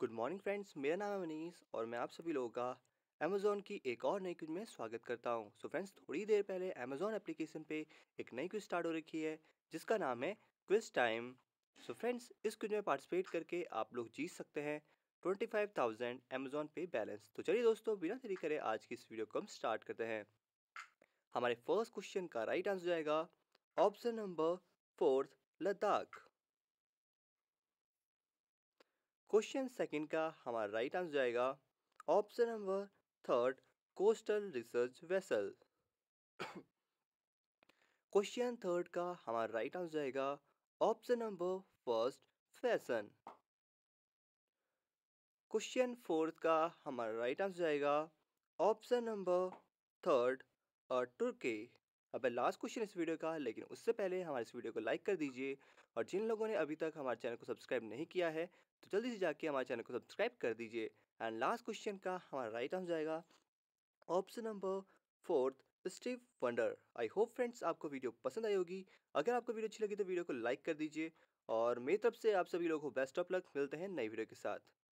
good morning friends मेरा नाम है मनीष और मैं आप सभी लोगों का अमेजोन की एक और नई क्विज में स्वागत करता हूं सो so फ्रेंड्स थोड़ी देर पहले अमेजोन एप्लीकेशन पे एक नई क्विज स्टार्ट हो रखी है जिसका नाम है क्विज टाइम सो फ्रेंड्स इस क्विज में पार्टिसिपेट करके आप लोग जीत सकते हैं twenty five thousand Amazon pay balance तो चलिए दोस्तों बिना देरी करें आज की इस वीडियो को हम स्टार्ट करते हैं हमारे फर्स्ट क्वेश्चन का राइट आंसर जाएगा option number fourth Ladakh question second का हमारा राइट आंसर जाएगा option number third coastal research vessel question third का हमारा राइट आंसर जाएगा option number first fashion question fourth का हमारा राइट आंसर जाएगा ऑप्शन नंबर थर्ड और टर्की अब लास्ट क्वेश्चन इस वीडियो का लेकिन उससे पहले हमारे इस वीडियो को लाइक कर दीजिए और जिन लोगों ने अभी तक हमारे चैनल को सब्सक्राइब नहीं किया है तो जल्दी से जाके हमारे चैनल को सब्सक्राइब कर दीजिए एंड लास्ट क्वेश्चन का हमारा राइट आंसर जाएगा option number fourth Steve Wonder I hope friends आपको वीडियो पसंद आई होगी अगर आपको वीडियो अच्छी लगी तो वीडियो को लाइक कर दीजिए और मेरी तरफ से आप सभी लोगों को बेस्ट ऑफ लक मिलते हैं नई वीडियो के साथ